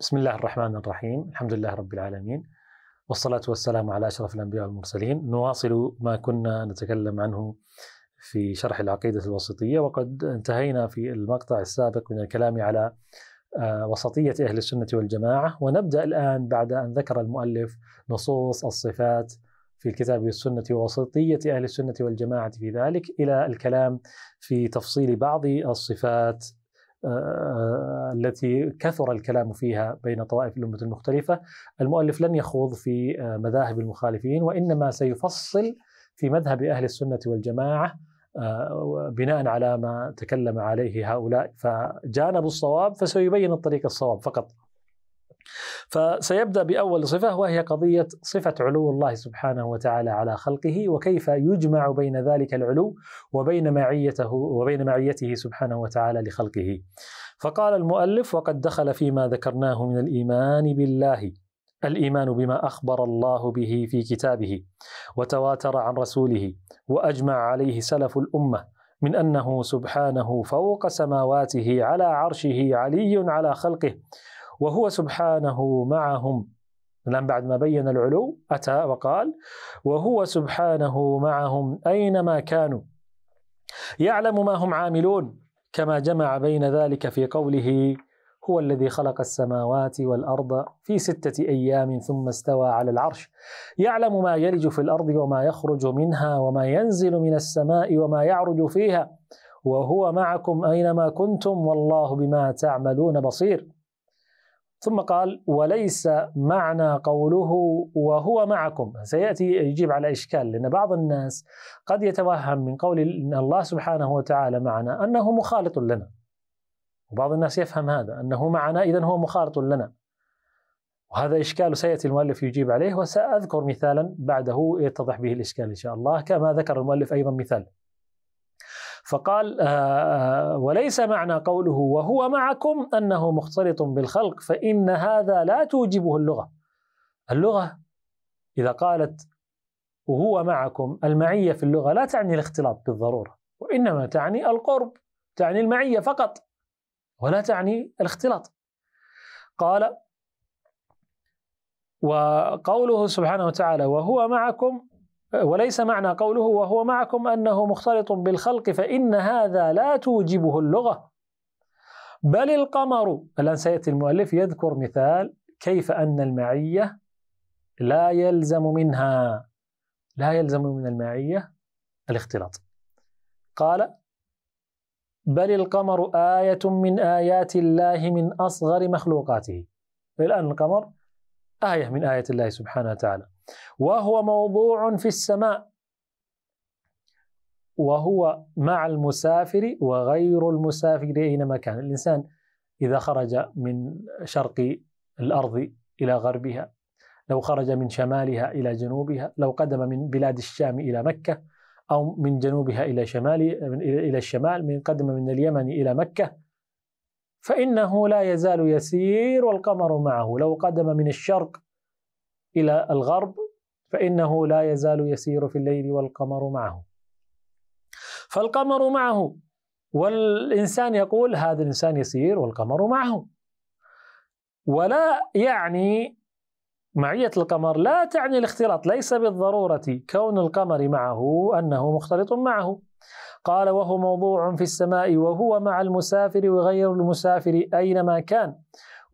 بسم الله الرحمن الرحيم الحمد لله رب العالمين والصلاة والسلام على أشرف الأنبياء والمرسلين نواصل ما كنا نتكلم عنه في شرح العقيدة الوسطية وقد انتهينا في المقطع السابق من الكلام على آه، وسطية أهل السنة والجماعة ونبدأ الآن بعد أن ذكر المؤلف نصوص الصفات في الكتاب والسنة ووسطية أهل السنة والجماعة في ذلك إلى الكلام في تفصيل بعض الصفات آه، التي كثر الكلام فيها بين طوائف الأمة المختلفة المؤلف لن يخوض في آه، مذاهب المخالفين وإنما سيفصل في مذهب أهل السنة والجماعة آه، بناء على ما تكلم عليه هؤلاء فجانبوا الصواب فسيبين الطريق الصواب فقط فسيبدا باول صفه وهي قضيه صفه علو الله سبحانه وتعالى على خلقه وكيف يجمع بين ذلك العلو وبين معيته وبين معيته سبحانه وتعالى لخلقه. فقال المؤلف وقد دخل فيما ذكرناه من الايمان بالله الايمان بما اخبر الله به في كتابه وتواتر عن رسوله واجمع عليه سلف الامه من انه سبحانه فوق سماواته على عرشه علي على خلقه وهو سبحانه معهم الآن بعد ما بين العلو أتى وقال وهو سبحانه معهم أينما كانوا يعلم ما هم عاملون كما جمع بين ذلك في قوله هو الذي خلق السماوات والارض في سته ايام ثم استوى على العرش يعلم ما يلج في الارض وما يخرج منها وما ينزل من السماء وما يعرج فيها وهو معكم اينما كنتم والله بما تعملون بصير ثم قال وليس معنى قوله وهو معكم سيأتي يجيب على إشكال لأن بعض الناس قد يتوهم من قول إن الله سبحانه وتعالى معنا أنه مخالط لنا وبعض الناس يفهم هذا أنه معنا إذا هو مخالط لنا وهذا إشكال سيأتي المؤلف يجيب عليه وسأذكر مثالا بعده يتضح به الإشكال إن شاء الله كما ذكر المؤلف أيضا مثال فقال آه، آه، وليس معنى قوله وهو معكم أنه مختلط بالخلق فإن هذا لا توجبه اللغة اللغة إذا قالت وهو معكم المعية في اللغة لا تعني الاختلاط بالضرورة وإنما تعني القرب تعني المعية فقط ولا تعني الاختلاط قال وقوله سبحانه وتعالى وهو معكم وليس معنى قوله وهو معكم انه مختلط بالخلق فان هذا لا توجبه اللغه بل القمر الان سياتي المؤلف يذكر مثال كيف ان المعيه لا يلزم منها لا يلزم من المعيه الاختلاط قال بل القمر آية من آيات الله من أصغر مخلوقاته الآن القمر آية من آية الله سبحانه وتعالى وهو موضوع في السماء وهو مع المسافر وغير المسافر أينما كان الإنسان إذا خرج من شرق الأرض إلى غربها لو خرج من شمالها إلى جنوبها لو قدم من بلاد الشام إلى مكة أو من جنوبها إلى شمال إلى الشمال من قدم من اليمن إلى مكة فإنه لا يزال يسير والقمر معه لو قدم من الشرق الى الغرب فانه لا يزال يسير في الليل والقمر معه فالقمر معه والانسان يقول هذا الانسان يسير والقمر معه ولا يعني معية القمر لا تعني الاختلاط ليس بالضرورة كون القمر معه أنه مختلط معه قال وهو موضوع في السماء وهو مع المسافر وغير المسافر أينما كان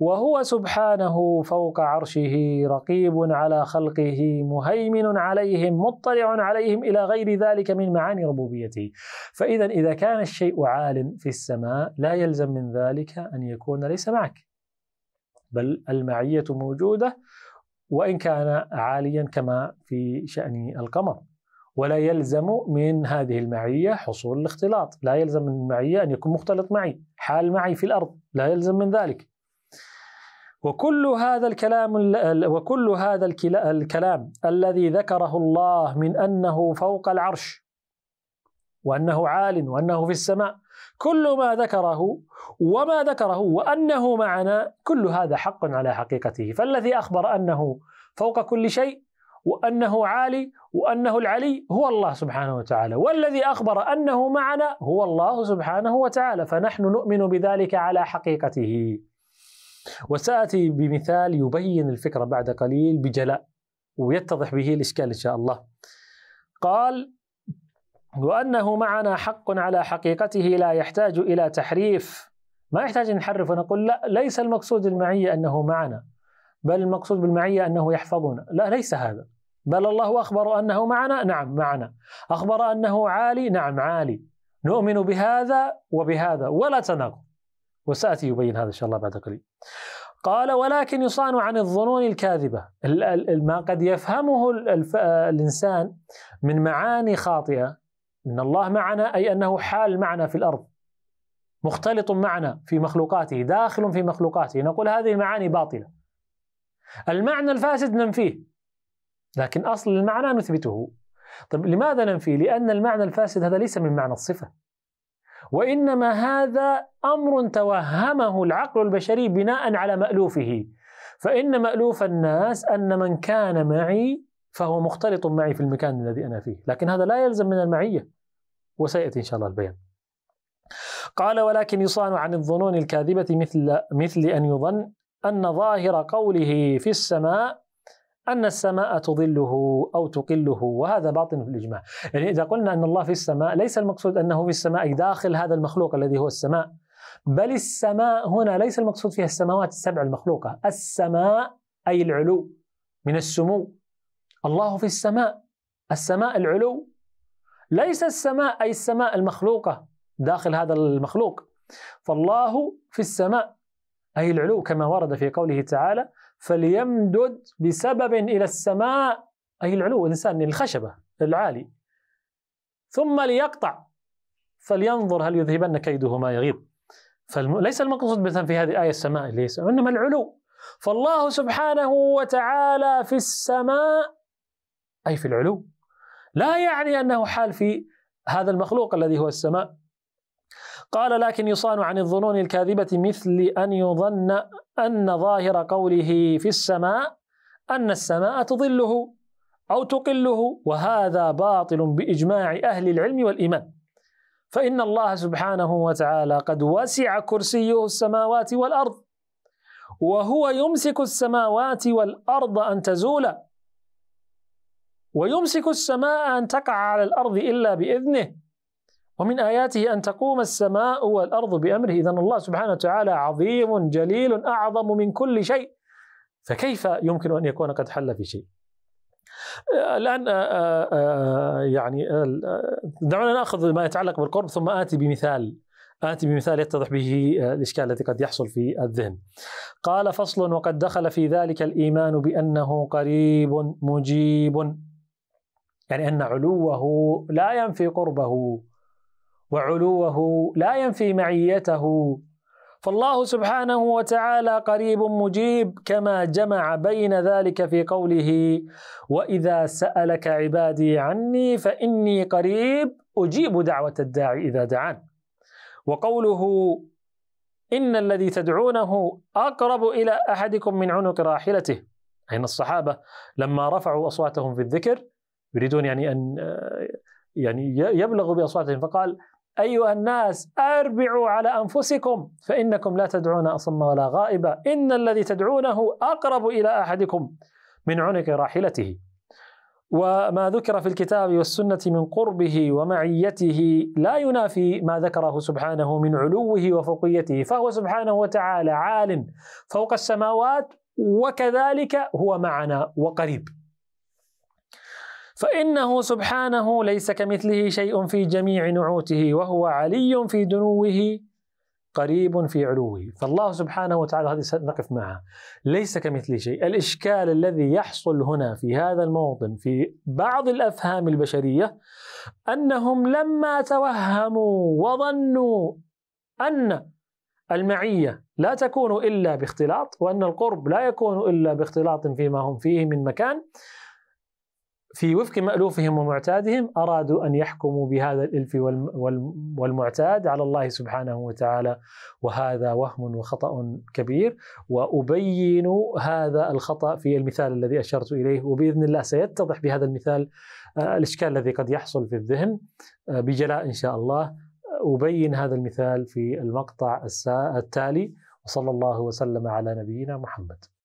وهو سبحانه فوق عرشه رقيب على خلقه مهيمن عليهم مطلع عليهم الى غير ذلك من معاني ربوبيته. فاذا اذا كان الشيء عال في السماء لا يلزم من ذلك ان يكون ليس معك. بل المعيه موجوده وان كان عاليا كما في شان القمر. ولا يلزم من هذه المعية حصول الاختلاط لا يلزم من المعية أن يكون مختلط معي حال معي في الأرض لا يلزم من ذلك وكل هذا الكلام وكل هذا الكلام الذي ذكره الله من انه فوق العرش وانه عال وانه في السماء كل ما ذكره وما ذكره وانه معنا كل هذا حق على حقيقته فالذي اخبر انه فوق كل شيء وانه عالي وانه العلي هو الله سبحانه وتعالى والذي اخبر انه معنا هو الله سبحانه وتعالى فنحن نؤمن بذلك على حقيقته وسأتي بمثال يبين الفكرة بعد قليل بجلاء ويتضح به الإشكال إن شاء الله قال وأنه معنا حق على حقيقته لا يحتاج إلى تحريف ما يحتاج نحرف ونقول لا ليس المقصود المعية أنه معنا بل المقصود بالمعية أنه يحفظنا لا ليس هذا بل الله أخبر أنه معنا نعم معنا أخبر أنه عالي نعم عالي نؤمن بهذا وبهذا ولا تناقض وسأتي يبين هذا إن شاء الله بعد قليل قال ولكن يصان عن الظنون الكاذبة ما قد يفهمه آه، الإنسان من معاني خاطئة أن الله معنا أي أنه حال معنا في الأرض مختلط معنا في مخلوقاته داخل في مخلوقاته نقول هذه المعاني باطلة المعنى الفاسد ننفيه لكن أصل المعنى نثبته طيب لماذا ننفيه؟ لأن المعنى الفاسد هذا ليس من معنى الصفة وإنما هذا أمر توهمه العقل البشري بناء على مألوفه فإن مألوف الناس أن من كان معي فهو مختلط معي في المكان الذي أنا فيه لكن هذا لا يلزم من المعية وسيأتي إن شاء الله البيان قال ولكن يصان عن الظنون الكاذبة مثل مثل أن يظن أن ظاهر قوله في السماء أن السماء تظله أو تقله وهذا باطن في الإجماع يعني إذا قلنا أن الله في السماء ليس المقصود أنه في السماء أي داخل هذا المخلوق الذي هو السماء بل السماء هنا ليس المقصود فيها السماوات السبع المخلوقة السماء أي العلو من السمو الله في السماء السماء العلو ليس السماء أي السماء المخلوقة داخل هذا المخلوق فالله في السماء أي العلو كما ورد في قوله تعالى فليمدد بسبب إلى السماء أي العلو الإنسان الخشبة العالي ثم ليقطع فلينظر هل يذهبن كيده ما يغيظ فليس المقصود مثلا في هذه الآية السماء ليس إنما العلو فالله سبحانه وتعالى في السماء أي في العلو لا يعني أنه حال في هذا المخلوق الذي هو السماء قال لكن يصان عن الظنون الكاذبة مثل أن يظن أن ظاهر قوله في السماء أن السماء تظله أو تقله وهذا باطل بإجماع أهل العلم والإيمان فإن الله سبحانه وتعالى قد وسع كرسيه السماوات والأرض وهو يمسك السماوات والأرض أن تزول ويمسك السماء أن تقع على الأرض إلا بإذنه ومن آياته أن تقوم السماء والأرض بأمره إذا الله سبحانه وتعالى عظيم جليل أعظم من كل شيء فكيف يمكن أن يكون قد حل في شيء آه، الآن آه، آه، يعني دعونا نأخذ ما يتعلق بالقرب ثم آتي بمثال آتي بمثال يتضح به الإشكال الذي قد يحصل في الذهن قال فصل وقد دخل في ذلك الإيمان بأنه قريب مجيب يعني أن علوه لا ينفي قربه وعلوه لا ينفي معيته فالله سبحانه وتعالى قريب مجيب كما جمع بين ذلك في قوله واذا سالك عبادي عني فاني قريب اجيب دعوه الداعي اذا دعان وقوله ان الذي تدعونه اقرب الى احدكم من عنق راحلته اين الصحابه لما رفعوا اصواتهم في الذكر يريدون يعني ان آه، يعني يبلغوا باصواتهم فقال أيها الناس أربعوا على أنفسكم فإنكم لا تدعون أصم ولا غائبا إن الذي تدعونه أقرب إلى أحدكم من عنق راحلته وما ذكر في الكتاب والسنة من قربه ومعيته لا ينافي ما ذكره سبحانه من علوه وفوقيته فهو سبحانه وتعالى عال فوق السماوات وكذلك هو معنا وقريب فإنه سبحانه ليس كمثله شيء في جميع نعوته وهو علي في دنوه قريب في علوه فالله سبحانه وتعالى هذه نقف معها ليس كمثله شيء الإشكال الذي يحصل هنا في هذا الموطن في بعض الأفهام البشرية أنهم لما توهموا وظنوا أن المعية لا تكون إلا باختلاط وأن القرب لا يكون إلا باختلاط فيما هم فيه من مكان في وفق مألوفهم ومعتادهم أرادوا أن يحكموا بهذا الإلف والمعتاد على الله سبحانه وتعالى وهذا وهم وخطأ كبير وأبين هذا الخطأ في المثال الذي أشرت إليه وبإذن الله سيتضح بهذا المثال آه، الإشكال الذي قد يحصل في الذهن آه، بجلاء إن شاء الله أبين هذا المثال في المقطع التالي وصلى الله وسلم على نبينا محمد